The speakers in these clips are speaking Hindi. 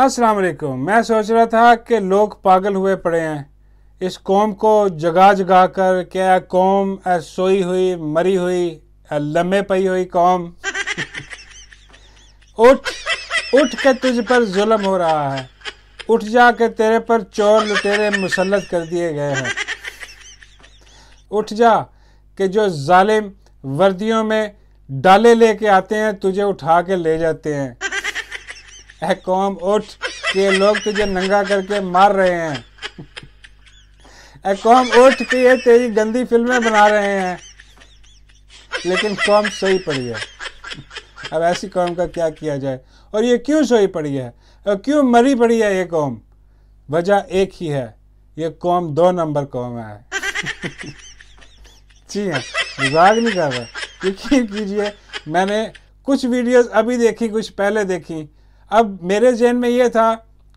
अस्सलाम वालेकुम मैं सोच रहा था कि लोग पागल हुए पड़े हैं इस कौम को जगा जगा कर क्या कौम सोई हुई मरी हुई लम्बे पई हुई कौम उठ उठ के तुझ पर जुल्म हो रहा है उठ जा के तेरे पर चोर लुटेरे मुसलत कर दिए गए हैं उठ जा के जो जालिम वर्दियों में डाले लेके आते हैं तुझे उठा के ले जाते हैं ए कौम उठ के लोग तुझे नंगा करके मार रहे हैं कौम उठ के ये तेरी गंदी फिल्में बना रहे हैं लेकिन कौम सही पड़ी है अब ऐसी कौम का क्या किया जाए और ये क्यों सोई पड़ी है और क्यों मरी पड़ी है ये कौम वजह एक ही है ये कौम दो नंबर कौम है जी हाँ विभाग नहीं कर रहा यकीन कीजिए मैंने कुछ वीडियोस अभी देखी कुछ पहले देखी अब मेरे जहन में ये था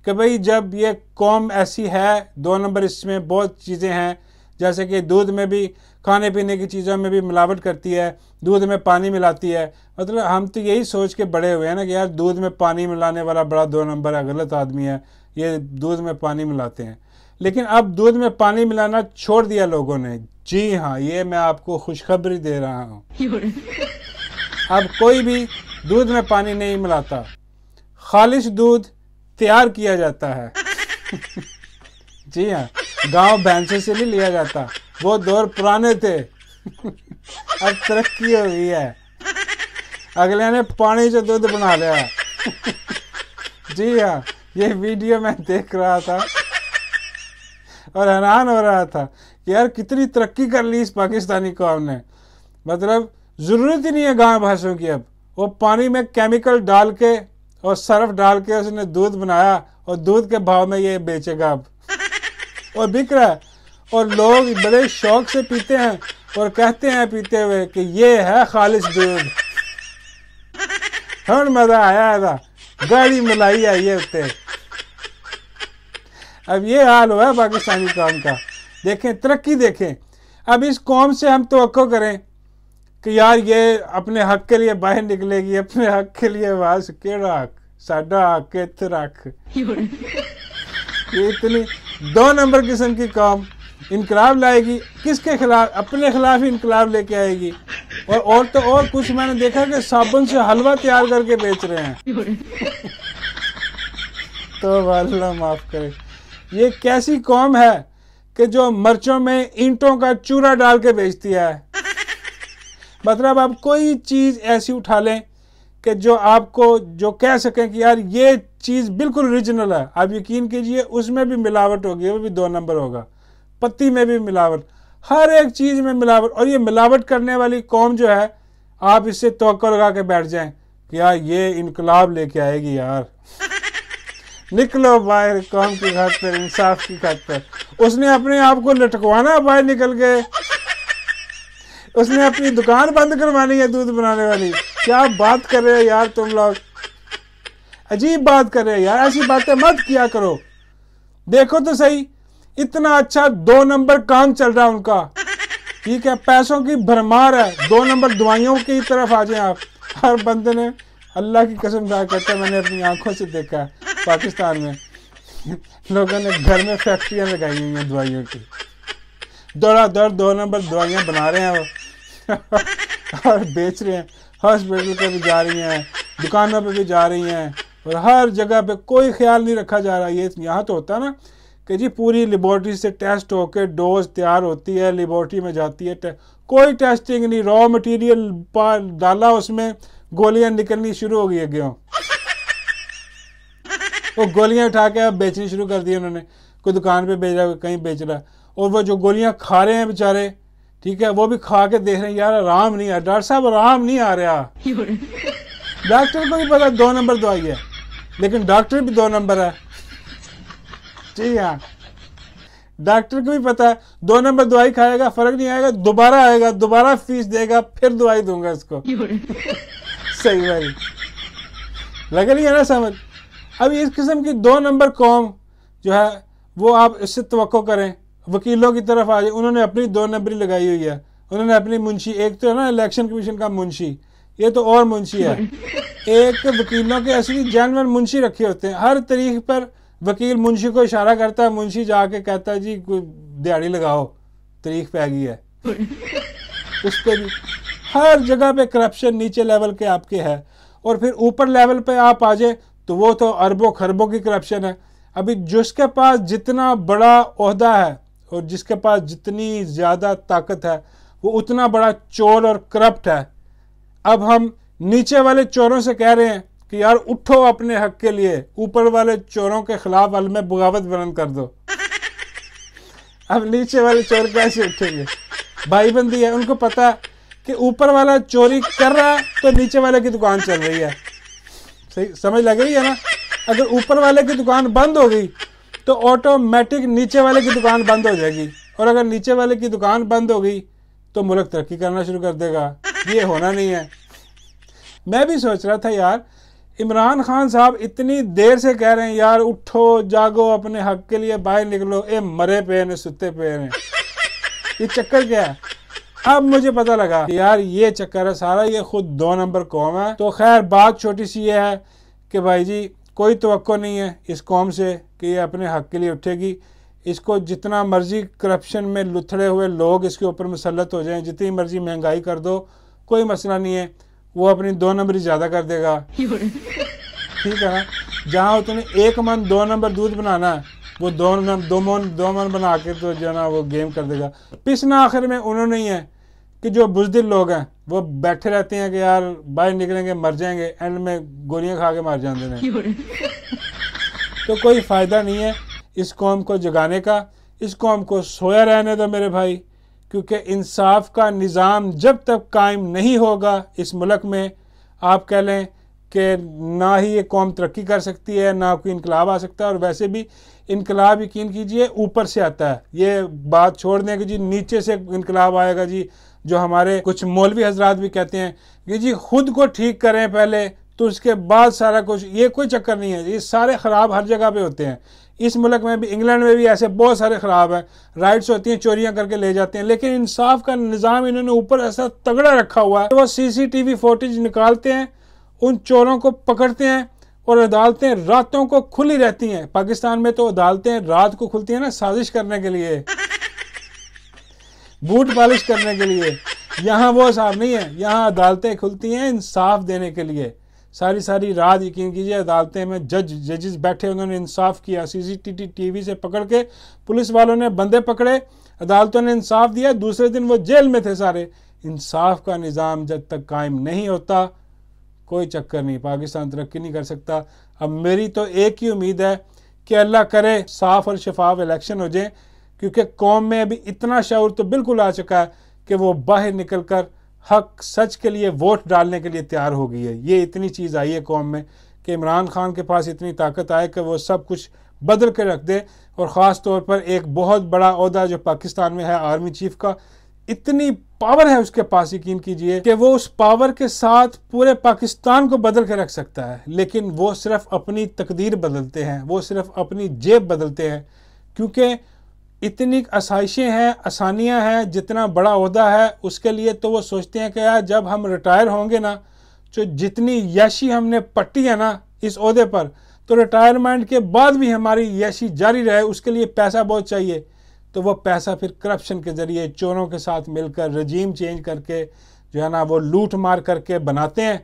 कि भाई जब ये कौम ऐसी है दो नंबर इसमें बहुत चीज़ें हैं जैसे कि दूध में भी खाने पीने की चीज़ों में भी मिलावट करती है दूध में पानी मिलाती है मतलब हम तो यही सोच के बड़े हुए हैं ना कि यार दूध में पानी मिलाने वाला बड़ा दो नंबर है गलत आदमी है ये दूध में पानी मिलाते हैं लेकिन अब दूध में पानी मिलाना छोड़ दिया लोगों ने जी हाँ ये मैं आपको खुशखबरी दे रहा हूँ अब कोई भी दूध में पानी नहीं मिलाता खालिश दूध तैयार किया जाता है जी हाँ गांव भैंसों से नहीं लिया जाता वो दौर पुराने थे अब तरक्की हो गई है अगले ने पानी से दूध बना लिया जी हाँ ये वीडियो मैं देख रहा था और हैरान हो रहा था कि यार कितनी तरक्की कर ली इस पाकिस्तानी कौम ने मतलब ज़रूरत ही नहीं है गांव भाषों की अब वो पानी में केमिकल डाल के और सर्फ डाल के उसने दूध बनाया और दूध के भाव में ये बेचेगा अब और बिक रहा है और लोग बड़े शौक से पीते हैं और कहते हैं पीते हुए कि ये है खालिश दूध हर मज़ा आया था गाड़ी मिलाई आई है उत्ते अब ये हाल हुआ है पाकिस्तानी कौम का देखें तरक्की देखें अब इस कौम से हम तो करें कि यार ये अपने हक के लिए बाहर निकलेगी अपने हक के लिए आवाज के रख साडा हक इत रख इतनी दो नंबर किस्म की कौम इनकलाब लाएगी किसके खिलाफ अपने खिलाफ ही इनकलाब लेके आएगी और और तो और कुछ मैंने देखा कि साबुन से हलवा तैयार करके बेच रहे हैं तो वाला माफ करे ये कैसी कौम है कि जो मर्चों में ईंटों का चूरा डाल के बेचती है मतलब आप कोई चीज़ ऐसी उठा लें कि जो आपको जो कह सकें कि यार ये चीज़ बिल्कुल ओरिजिनल है आप यकीन कीजिए उसमें भी मिलावट होगी वो भी दो नंबर होगा पत्ती में भी मिलावट हर एक चीज़ में मिलावट और ये मिलावट करने वाली कौम जो है आप इससे तो लगा के बैठ जाएं कि यार ये इनकलाब लेके आएगी यार निकलो बाहर कौम की घात पर इंसाफ की घात पर उसने अपने आप को लटकवाना बाहर निकल के उसने अपनी दुकान बंद करवानी है दूध बनाने वाली क्या बात कर रहे हो यार तुम लोग अजीब बात कर रहे हो यार ऐसी बातें मत किया करो देखो तो सही इतना अच्छा दो नंबर काम चल रहा है उनका ठीक है पैसों की भरमार है दो नंबर दवाइयों की तरफ आ जाए आप हर बंदे ने अल्लाह की कसम खा करते मैंने अपनी आंखों से देखा है पाकिस्तान में लोगों ने घर में फैक्ट्रियाँ लगाई हुई हैं दवाइयों की दौड़ा दौड़ दो नंबर दवाइयाँ बना रहे हैं वो और बेच रहे हैं हॉस्पिटल पे भी जा रही हैं दुकानों पे भी जा रही हैं और हर जगह पे कोई ख्याल नहीं रखा जा रहा ये यहाँ तो होता ना कि जी पूरी लेबोरेटरी से टेस्ट होकर डोज तैयार होती है लेबोरेटरी में जाती है टे, कोई टेस्टिंग नहीं रॉ मटेरियल डाला उसमें गोलियां निकलनी शुरू हो गई है गेहूँ वो गोलियां उठा के अब बेचनी शुरू कर दी उन्होंने कोई दुकान पे बेच रहा कोई कहीं बेच रहा और वो जो गोलियां खा रहे हैं बेचारे ठीक है वो भी खा के देख रहे हैं यार आराम नहीं आ डॉक्टर साहब आराम नहीं आ रहा डॉक्टर को भी पता दो नंबर दवाई है लेकिन डॉक्टर भी दो नंबर है ठीक है हाँ। डॉक्टर को भी पता है दो नंबर दवाई खाएगा फर्क नहीं आएगा दोबारा आएगा दोबारा फीस देगा फिर दवाई दूंगा इसको सही भाई लगे नहीं है ना समझ अब इस किस्म की दो नंबर कौम जो है वो आप इससे तो करें वकीलों की तरफ आ जाए उन्होंने अपनी दो नंबरी लगाई हुई है उन्होंने अपनी मुंशी एक तो है ना इलेक्शन कमीशन का मुंशी ये तो और मुंशी है एक वकीलों के असली जैनवन मुंशी रखे होते हैं हर तरीक़ पर वकील मुंशी को इशारा करता है मुंशी जाके कहता है जी कोई दिहाड़ी लगाओ तारीख पै गई है उस पर हर जगह पे करप्शन नीचे लेवल के आपके है और फिर ऊपर लेवल पे आप आ जाए तो वो तो अरबों खरबों की करप्शन है अभी जिसके पास जितना बड़ा अहदा है और जिसके पास जितनी ज़्यादा ताकत है वो उतना बड़ा चोर और करप्ट है अब हम नीचे वाले चोरों से कह रहे हैं कि यार उठो अपने हक के लिए ऊपर वाले चोरों के खिलाफ अलमे बगावत बुलंद कर दो अब नीचे वाले चोर कैसे उठेंगे भाई बंदी है उनको पता कि ऊपर वाला चोरी कर रहा है तो नीचे वाले की दुकान चल रही है सही समझ लग रही है ना अगर ऊपर वाले की दुकान बंद हो गई तो ऑटोमेटिक नीचे वाले की दुकान बंद हो जाएगी और अगर नीचे वाले की दुकान बंद हो गई तो मुल्क तरक्की करना शुरू कर देगा ये होना नहीं है मैं भी सोच रहा था यार इमरान खान साहब इतनी देर से कह रहे हैं यार उठो जागो अपने हक के लिए बाहर निकलो ए मरे पे ने सुते पे ने ये चक्कर क्या है अब मुझे पता लगा यार ये चक्कर है सारा ये खुद दो नंबर कौम है तो खैर बात छोटी सी ये है कि भाई जी कोई तो नहीं है इस कौम से कि ये अपने हक़ के लिए उठेगी इसको जितना मर्ज़ी करप्शन में लुथड़े हुए लोग इसके ऊपर मुसलत हो जाएं जितनी मर्ज़ी महंगाई कर दो कोई मसला नहीं है वो अपनी दो नंबर ज़्यादा कर देगा ठीक है ना जहाँ उतने एक मन दो नंबर दूध बनाना है वो दो नंबर दो मन दो मन बना के तो जो ना वो गेम कर देगा पिसना आखिर में उन्होंने ही है कि जो बुजदिल लोग हैं वो बैठे रहते हैं कि यार बाहर निकलेंगे मर जाएंगे एंड में गोलियां खा के मर जाते हैं तो कोई फ़ायदा नहीं है इस कौम को जगाने का इस कौम को सोया रहने दो मेरे भाई क्योंकि इंसाफ का निज़ाम जब तक कायम नहीं होगा इस मुल्क में आप कह लें कि ना ही ये कौम तरक्की कर सकती है ना कोई इनकलाब आ सकता है और वैसे भी इनकलाब यकीन कीजिए ऊपर से आता है ये बात छोड़ दें कि जी नीचे से इनकलाब आएगा जी जो हमारे कुछ मौलवी हजरात भी कहते हैं कि जी खुद को ठीक करें पहले तो उसके बाद सारा कुछ ये कोई चक्कर नहीं है ये सारे ख़राब हर जगह पे होते हैं इस मुल्क में भी इंग्लैंड में भी ऐसे बहुत सारे ख़राब हैं राइट्स होती हैं चोरियां करके ले जाते हैं लेकिन इंसाफ का निज़ाम इन्होंने ऊपर ऐसा तगड़ा रखा हुआ है तो वो वी फुटेज निकालते हैं उन चोरों को पकड़ते हैं और अदालतें रातों को खुली रहती हैं पाकिस्तान में तो अदालतें रात को खुलती हैं ना साजिश करने के लिए बूट पॉलिश करने के लिए यहाँ वो हिसाब नहीं है यहाँ अदालतें खुलती हैं इंसाफ देने के लिए सारी सारी रात यकीन कीजिए अदालतें में जज जजेस बैठे उन्होंने इंसाफ किया टी वी से पकड़ के पुलिस वालों ने बंदे पकड़े अदालतों ने इंसाफ दिया दूसरे दिन वो जेल में थे सारे इंसाफ का निज़ाम जब तक कायम नहीं होता कोई चक्कर नहीं पाकिस्तान तरक्की नहीं कर सकता अब मेरी तो एक ही उम्मीद है कि अल्लाह करे साफ और शफाफ इलेक्शन हो जाए क्योंकि कौम में अभी इतना शौर तो बिल्कुल आ चुका है कि वो बाहर निकल कर हक सच के लिए वोट डालने के लिए तैयार हो गई है ये इतनी चीज़ आई है कौम में कि इमरान खान के पास इतनी ताकत आए कि वो सब कुछ बदल के रख दे और ख़ास तौर पर एक बहुत बड़ा अहदा जो पाकिस्तान में है आर्मी चीफ़ का इतनी पावर है उसके पास यकीन कीजिए कि वो उस पावर के साथ पूरे पाकिस्तान को बदल के रख सकता है लेकिन वो सिर्फ अपनी तकदीर बदलते हैं वो सिर्फ अपनी जेब बदलते हैं क्योंकि इतनी आसाइशें हैं आसानियां हैं जितना बड़ा अहदा है उसके लिए तो वो सोचते हैं कि यार जब हम रिटायर होंगे ना तो जितनी याशी हमने पट्टी है ना इस अहदे पर तो रिटायरमेंट के बाद भी हमारी याशी जारी रहे उसके लिए पैसा बहुत चाहिए तो वह पैसा फिर करप्शन के ज़रिए चोरों के साथ मिलकर रजीम चेंज करके जो है ना वो लूट मार करके बनाते हैं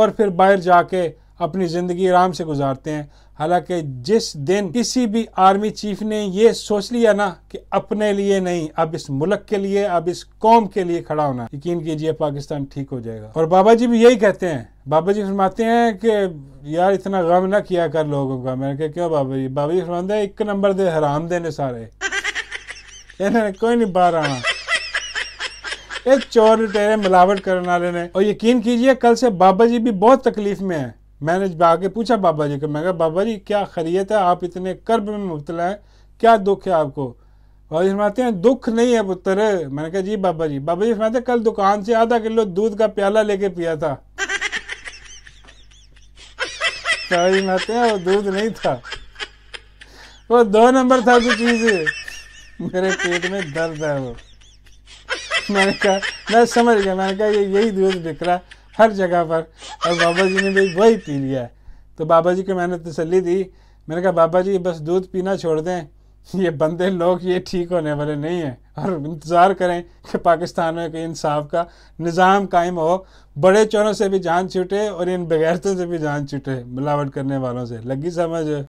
और फिर बाहर जाके अपनी ज़िंदगी आराम से गुजारते हैं हालांकि जिस दिन किसी भी आर्मी चीफ ने ये सोच लिया ना कि अपने लिए नहीं अब इस मुल्क के लिए अब इस कौम के लिए खड़ा होना यकीन कीजिए पाकिस्तान ठीक हो जाएगा और बाबा जी भी यही कहते हैं बाबा जी फरमाते हैं कि यार इतना गम ना किया कर लोगों का मैंने कहा क्यों बाबा जी बाबा जी फरमाते हैं एक नंबर दे हराम देने सारे इन्होंने कोई नहीं बारह ये चोर तेरे मिलावट करने वाले ने और यकीन कीजिए कल से बाबा जी भी बहुत तकलीफ में है मैंने आगे पूछा बाबा जी को मैं कहा बाबा जी क्या खरीत है आप इतने कर्ब में मुबतला है क्या दुख है आपको बाबा जी फरमाते हैं दुख नहीं है पुत्र मैंने कहा जी बाबा जी बाबा जी फरमाते कल दुकान से आधा किलो दूध का प्याला लेके पिया था बाबा तो जी फरमाते हैं वो दूध नहीं था वो दो नंबर था जो चीज़ मेरे पेट में दर्द है वो मैंने कहा मैं समझ गया मैंने कहा ये यही दूध बिक रहा हर जगह पर और बाबा जी ने भी वही पी लिया है तो बाबा जी को मैंने तसली दी मैंने कहा बाबा जी बस दूध पीना छोड़ दें ये बंदे लोग ये ठीक होने वाले नहीं हैं और इंतज़ार करें कि पाकिस्तान में कोई इंसाफ का निज़ाम कायम हो बड़े चोरों से भी जान छूटे और इन बगैरतों से भी जान छूटे मिलावट करने वालों से लगी समझ